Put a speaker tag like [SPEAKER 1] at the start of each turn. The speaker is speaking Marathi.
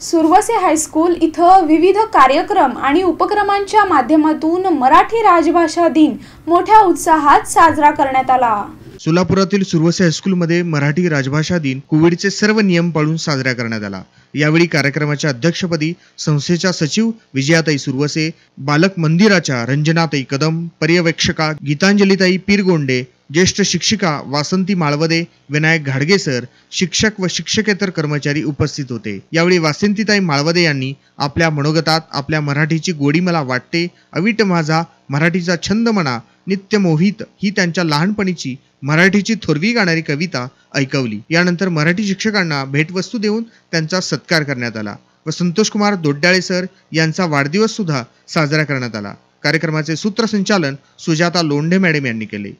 [SPEAKER 1] सुरवसे हायस्कूल इथं विविध कार्यक्रम आणि उपक्रमांच्या माध्यमातून मराठी राजभाषा दिन मोठ्या उत्साहात साजरा करण्यात आला
[SPEAKER 2] सोलापुरातील सुरवसे हायस्कूलमध्ये मराठी राजभाषा दिन कोविडचे सर्व नियम पाळून साजरा करण्यात आला यावेळी कार्यक्रमाच्या अध्यक्षपदी संस्थेच्या सचिव विजयाताई सुरवसे बालक मंदिराच्या रंजनाताई कदम पर्यवेक्षका गीतांजलीताई पीरगोंडे ज्येष्ठ शिक्षिका वासंती माळवदे विनायक घाडगे सर शिक्षक व शिक्षकेतर कर्मचारी उपस्थित होते यावेळी वासंतीताई माळवदे यांनी आपल्या मनोगतात आपल्या मराठीची गोडी मला वाटते अविट माझा मराठीचा छंद म्हणा नित्य मोहित ही त्यांच्या लहानपणीची मराठीची थोरवी गाणारी कविता ऐकवली यानंतर मराठी शिक्षकांना भेटवस्तू देऊन त्यांचा सत्कार करण्यात आला व संतोष कुमार दोड्डाळे सर यांचा वाढदिवस सुद्धा साजरा करण्यात आला कार्यक्रमाचे सूत्रसंचालन सुजाता लोंढे मॅडम यांनी केले